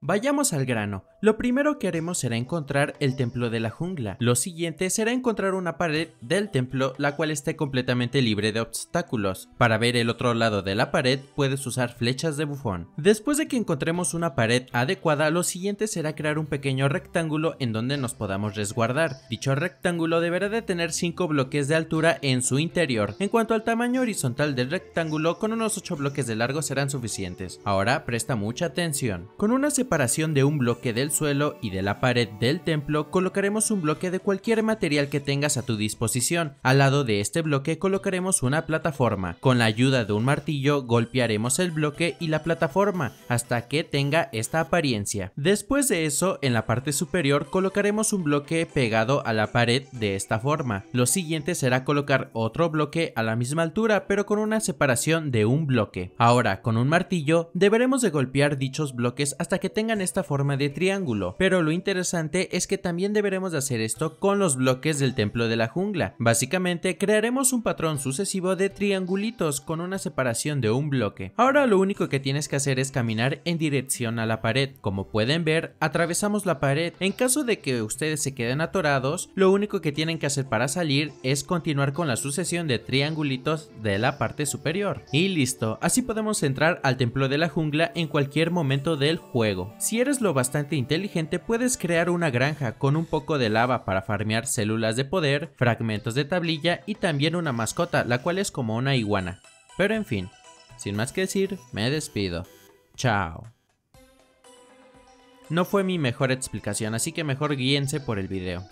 Vayamos al grano. Lo primero que haremos será encontrar el templo de la jungla. Lo siguiente será encontrar una pared del templo la cual esté completamente libre de obstáculos. Para ver el otro lado de la pared puedes usar flechas de bufón. Después de que encontremos una pared adecuada, lo siguiente será crear un pequeño rectángulo en donde nos podamos resguardar. Dicho rectángulo deberá de tener 5 bloques de altura en su interior. En cuanto al tamaño horizontal del rectángulo, con unos 8 bloques de largo serán suficientes. Ahora presta mucha atención. Con una separación de un bloque del suelo y de la pared del templo, colocaremos un bloque de cualquier material que tengas a tu disposición. Al lado de este bloque colocaremos una plataforma. Con la ayuda de un martillo golpearemos el bloque y la plataforma hasta que tenga esta apariencia. Después de eso, en la parte superior colocaremos un bloque pegado a la pared de esta forma. Lo siguiente será colocar otro bloque a la misma altura pero con una separación de un bloque. Ahora, con un martillo, deberemos de golpear dichos bloques hasta que tengan esta forma de triángulo, pero lo interesante es que también deberemos hacer esto con los bloques del templo de la jungla. Básicamente crearemos un patrón sucesivo de triangulitos con una separación de un bloque. Ahora lo único que tienes que hacer es caminar en dirección a la pared. Como pueden ver, atravesamos la pared. En caso de que ustedes se queden atorados, lo único que tienen que hacer para salir es continuar con la sucesión de triangulitos de la parte superior. Y listo, así podemos entrar al templo de la jungla en cualquier momento del juego. Si eres lo bastante inteligente puedes crear una granja con un poco de lava para farmear células de poder, fragmentos de tablilla y también una mascota, la cual es como una iguana. Pero en fin, sin más que decir, me despido. Chao. No fue mi mejor explicación, así que mejor guíense por el video.